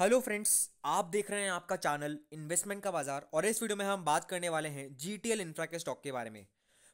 hello friends आप देख रहे हैं आपका चैनल इन्वेस्टमेंट का बाजार और इस वीडियो में हम बात करने वाले हैं जी टी एल इंफ्रा के स्टॉक के बारे में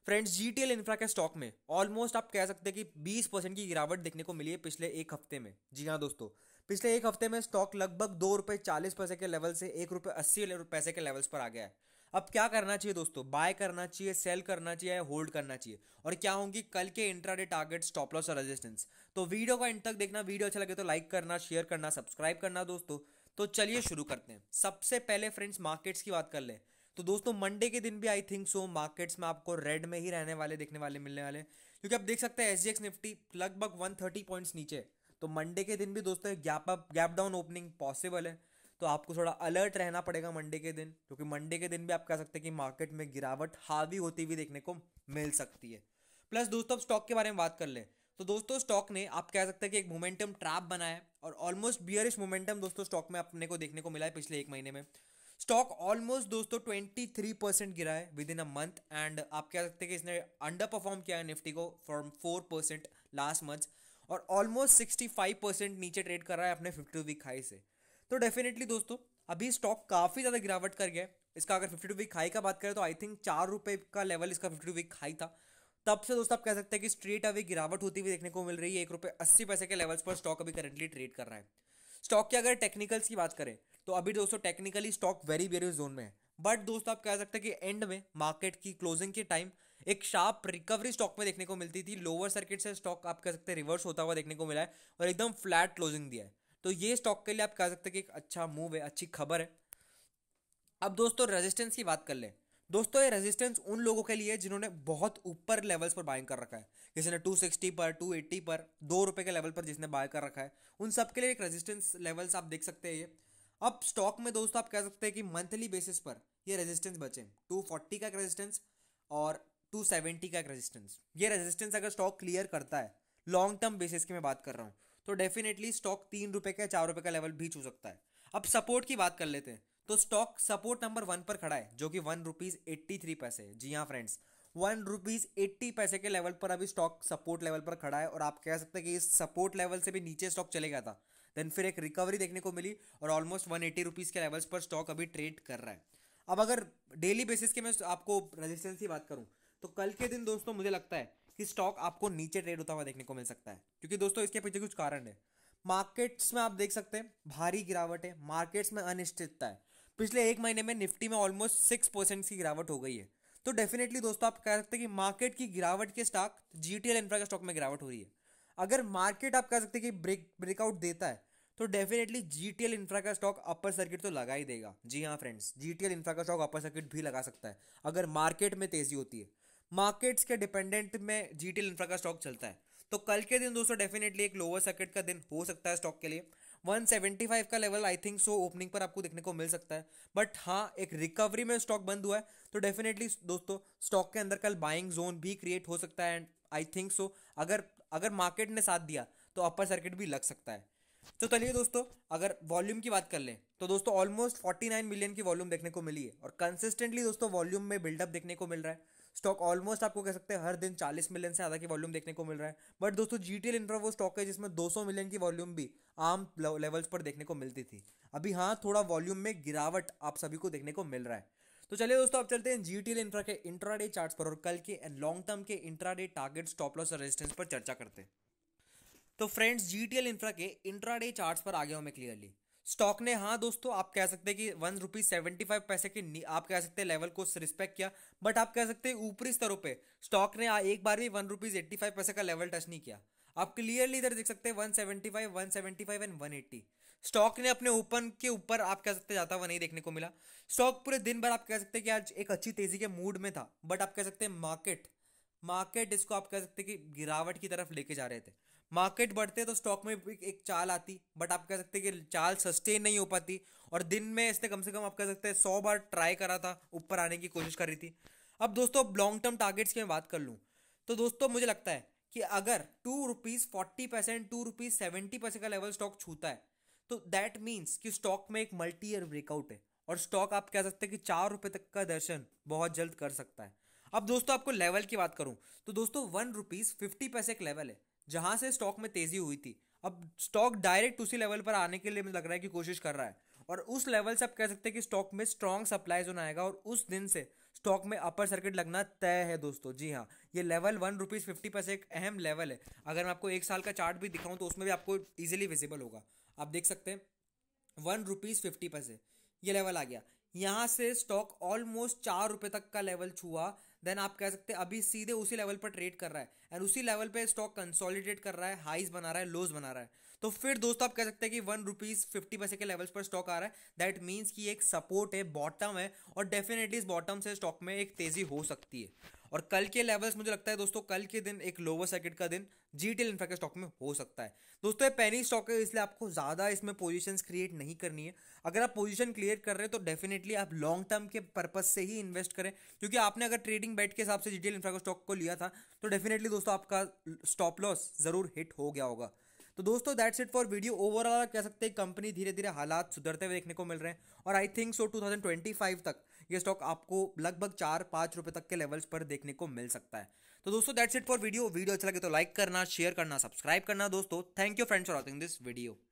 friends G T L infra के स्टॉक में ऑलमोस्ट आप कह सकते हैं कि 20 परसेंट की गिरावट देखने को मिली है पिछले एक हफ्ते में जी हाँ दोस्तों पिछले एक हफ्ते में स्टॉक लगभग दो रुपये चालीस पैसे के लेवल से एक रुपये अस्सी पैसे के लेवल्स पर आ गया है अब क्या करना चाहिए दोस्तों बाय करना चाहिए सेल करना चाहिए या होल्ड करना चाहिए और क्या होंगी कल के इंट्राडे टारगेट स्टॉप लॉस और रेजिस्टेंस तो वीडियो का एंड तक देखना वीडियो अच्छा लगे तो लाइक करना शेयर करना सब्सक्राइब करना दोस्तों तो चलिए शुरू करते हैं सबसे पहले फ्रेंड्स मार्केट्स की बात कर लें तो दोस्तों मंडे के दिन भी आई थिंक सो मार्केट्स में आपको रेड में ही रहने वाले देखने वाले मिलने वाले क्योंकि आप देख सकते हैं एस निफ्टी लगभग 130 पॉइंट्स नीचे तो मंडे के दिन भी दोस्तों gap up gap down opening possible है तो आपको थोड़ा अलर्ट रहना पड़ेगा मंडे के दिन क्योंकि मंडे के दिन भी आप कह सकते हैं कि मार्केट में गिरावट हावी होती हुई देखने को मिल सकती है प्लस दोस्तों अब स्टॉक के बारे में बात कर लें तो दोस्तों स्टॉक ने आप कह सकते हैं कि एक मोमेंटम ट्रैप बनाया और ऑलमोस्ट बियरिश मोमेंटम दोस्तों स्टॉक में अपने को देखने को मिला है पिछले एक महीने में स्टॉक ऑलमोस्ट दोस्तों ट्वेंटी थ्री परसेंट गिरा है within a month and आप कह सकते हैं कि इसने अंडर परफॉर्म किया है निफ्टी को from four percent last month और ऑलमोस्ट सिक्सटी फाइव परसेंट नीचे ट्रेड कर रहा है अपने फिफ्टी वीक हाई से तो डेफिनेटली दोस्तों अभी स्टॉक काफ़ी ज़्यादा गिरावट कर गया है इसका अगर फिफ्टी टू वीक हाई का बात करें तो आई थिंक चार रुपये का लेवल इसका फिफ्टी टू वीक हाई था तब से दोस्तों आप कह सकते हैं कि स्ट्रेट अभी गिरावट होती हुई देखने को मिल रही है एक रुपये अस्सी पैसे के लेवल्स पर स्टॉक अभी करंटली ट्रेड कर रहा है स्टॉक की अगर टेक्निकल्स की बात करें तो अभी दोस्तों technically stock very very zone में है बट दोस्तों आप कह सकते हैं कि एंड में मार्केट की क्लोजिंग के टाइम एक शार्प रिकवरी स्टॉक में देखने को मिलती थी लोअर सर्किट से स्टॉक आप कह सकते हैं रिवर्स होता हुआ देखने को मिला है और एकदम फ्लैट क्लोजिंग दिया है तो ये स्टॉक के लिए आप कह सकते हैं कि एक अच्छा मूव है अच्छी खबर है अब दोस्तों रेजिस्टेंस की बात कर लें दोस्तों ये रेजिस्टेंस उन लोगों के लिए जिन्होंने बहुत ऊपर लेवल्स पर बाइंग कर रखा है किसी ने 260 पर 280 पर दो रुपये के लेवल पर जिसने बाय कर रखा है उन सब के लिए एक रेजिस्टेंस लेवल्स आप देख सकते हैं ये अब स्टॉक में दोस्तों आप कह सकते हैं कि मंथली बेसिस पर ये रेजिस्टेंस बचे 240 का एक रेजिस्टेंस और 270 का एक रेजिस्टेंस ये रेजिस्टेंस अगर स्टॉक क्लियर करता है लॉन्ग टर्म बेसिस की मैं बात कर रहा हूँ तो डेफिनेटली स्टॉक तीन रुपए का चार रुपए का लेवल भी छू सकता है अब सपोर्ट की बात कर लेते हैं तो स्टॉक सपोर्ट नंबर वन पर खड़ा है जो कि वन रुपीज़ एट्टी थ्री पैसे जी हाँ फ्रेंड्स वन रुपीज़ एट्टी पैसे के लेवल पर अभी स्टॉक सपोर्ट लेवल पर खड़ा है और आप कह सकते हैं कि इस सपोर्ट लेवल से भी नीचे स्टॉक चले गया था देन फिर एक रिकवरी देखने को मिली और ऑलमोस्ट वन एट्टी रुपीज़ के लेवल्स पर स्टॉक अभी ट्रेड कर रहा है अब अगर डेली बेसिस के मैं आपको रेजिस्टेंस की बात करूँ तो कल के दिन दोस्तों मुझे लगता है कि स्टॉक आपको नीचे ट्रेड होता हुआ देखने को मिल सकता है क्योंकि दोस्तों इसके पीछे कुछ कारण है मार्केट्स में आप देख सकते हैं भारी गिरावट है मार्केट्स में अनिश्चितता है पिछले एक महीने में निफ्टी में ऑलमोस्ट सिक्स परसेंट की गिरावट हो गई है तो डेफिनेटली दोस्तों आप कह सकते हैं कि मार्केट की गिरावट के stock G T L infra के स्टॉक में गिरावट हो रही है अगर मार्केट आप कह सकते हैं कि ब्रेक ब्रेकआउट देता है तो definitely G T L infra का स्टॉक अपर सर्किट तो लगा ही देगा जी हाँ friends G T L infra का स्टॉक अपर सर्किट भी लगा सकता है अगर मार्केट में तेजी होती है मार्केट्स के डिपेंडेंट में जी इंफ्रा का स्टॉक चलता है तो कल के दिन दोस्तों डेफिनेटली एक लोअर सर्किट का दिन हो सकता है स्टॉक के लिए 175 का level I think so opening पर आपको देखने को मिल सकता है बट हाँ एक रिकवरी में स्टॉक बंद हुआ है तो डेफिनेटली दोस्तों स्टॉक के अंदर कल बाइंग जोन भी क्रिएट हो सकता है एंड आई थिंक सो अगर अगर मार्केट ने साथ दिया तो अपर सर्किट भी लग सकता है तो चलिए दोस्तों अगर वॉल्यूम की बात कर लें तो दोस्तों ऑलमोस्ट 49 मिलियन की वॉल्यूम देखने को मिली है और कंसिस्टेंटली दोस्तों वॉल्यूम में बिल्डअप देखने को मिल रहा है स्टॉक ऑलमोस्ट आपको कह सकते हैं हर दिन चालीस मिलियन से ज़्यादा की वॉल्यूम देखने को मिल रहा है बट दोस्तों जी टी वो स्टॉक है जिसमें दो सौ मिलियन की वॉल्यूम भी आम लेवल्स पर देखने को मिलती थी अभी हाँ थोड़ा वॉल्यूम में गिरावट आप सभी को देखने को मिल रहा है तो चलिए दोस्तों आप चलते हैं जी टी इंफ्रा के इंट्राडे चार्ट पर और कल के एंड लॉन्ग टर्म के intraday target stop loss और रेजिस्टेंस पर चर्चा करते हैं तो फ्रेंड्स जी टी इंफ्रा के इंट्राडे चार्ट्स पर आ गया हूँ मैं क्लियरली स्टॉक ने हाँ दोस्तों आप कह सकते हैं कि वन रुपीज सेवेंटी फाइव पैसे के आप कह सकते हैं लेवल को रिस्पेक्ट किया बट आप कह सकते हैं ऊपरी स्तरों पे स्टॉक ने हाँ, एक बार भी वन रुपीज एट्टी फाइव पैसे का लेवल टच नहीं किया आप क्लियरली इधर देख सकते हैं one seventy five one seventy five and one eighty stock ने अपने ओपन के ऊपर आप कह सकते जाता हुआ नहीं देखने को मिला स्टॉक पूरे दिन भर आप कह सकते हैं कि आज एक अच्छी तेजी के मूड में था बट आप कह सकते हैं मार्केट मार्केट इसको आप कह सकते हैं कि गिरावट की तरफ लेके जा रहे थे मार्केट बढ़ते तो स्टॉक में भी एक चाल आती बट आप कह सकते हैं कि चाल सस्टेन नहीं हो पाती और दिन में इसने कम से कम आप कह सकते हैं सौ बार ट्राई करा था ऊपर आने की कोशिश कर रही थी अब दोस्तों अब लॉन्ग टर्म टारगेट्स की मैं बात कर लूँ तो दोस्तों मुझे लगता है कि अगर two rupees forty percent two rupees seventy percent का लेवल स्टॉक छूता है तो दैट मीन्स कि स्टॉक में एक मल्टी ईयर ब्रेकआउट है और स्टॉक आप कह सकते हैं कि चार रुपये तक का दर्शन बहुत जल्द कर सकता है अब दोस्तों आपको लेवल की बात करूं तो दोस्तों वन रुपीज़ फिफ्टी पैसे एक लेवल है जहां से स्टॉक में तेजी हुई थी अब स्टॉक डायरेक्ट उसी लेवल पर आने के लिए लग रहा है कि कोशिश कर रहा है और उस लेवल से आप कह सकते हैं कि स्टॉक में स्ट्रॉन्ग सप्लाई जोन आएगा और उस दिन से स्टॉक में अपर सर्किट लगना तय है दोस्तों जी हाँ ये लेवल वन रुपीज़ फिफ्टी पैसे एक अहम लेवल है अगर मैं आपको एक साल का चार्ट भी दिखाऊं तो उसमें भी आपको ईजिली विजिबल होगा आप देख सकते हैं वन रुपीज़ फिफ्टी पैसे ये लेवल आ गया यहाँ से स्टॉक ऑलमोस्ट चार रुपये तक का लेवल छुआ देन आप कह सकते हैं अभी सीधे उसी लेवल पर ट्रेड कर रहा है एंड उसी लेवल पर स्टॉक कंसोलिडेट कर रहा है हाइज बना रहा है लोज बना रहा है तो फिर दोस्तों आप कह सकते हैं कि वन रुपीज फिफ्टी पैसे के लेवल्स पर स्टॉक आ रहा है दैट मीन्स कि एक सपोर्ट है बॉटम है और डेफिनेटली इस बॉटम से स्टॉक में एक तेजी हो सकती है और कल के लेवल्स मुझे लगता है दोस्तों कल के दिन एक लोअर सर्किट का दिन जी टी इन्फेक्ट स्टॉक में हो सकता है दोस्तों ये पैनी स्टॉक है इसलिए आपको ज़्यादा इसमें पोजिशन क्रिएट नहीं करनी है अगर आप पोजिशन क्लियर कर रहे हैं तो डेफिनेटली आप लॉन्ग टर्म के पर्पज से ही इन्वेस्ट करें क्योंकि आपने अगर ट्रेडिंग बैट के हिसाब से जी टी स्टॉक को लिया था तो डेफिनेटली दोस्तों आपका स्टॉप लॉस ज़रूर हिट हो गया होगा तो दोस्तों that's it for video overall कह सकते हैं कंपनी धीरे धीरे हालात सुधरते हुए देखने को मिल रहे हैं और आई थिंक सो 2025 तक ये स्टॉक आपको लगभग चार पाँच रुपये तक के लेवल्स पर देखने को मिल सकता है तो दोस्तों that's it for video video अच्छा लगे तो लाइक करना शेयर करना सब्सक्राइब करना दोस्तों thank you friends for watching this video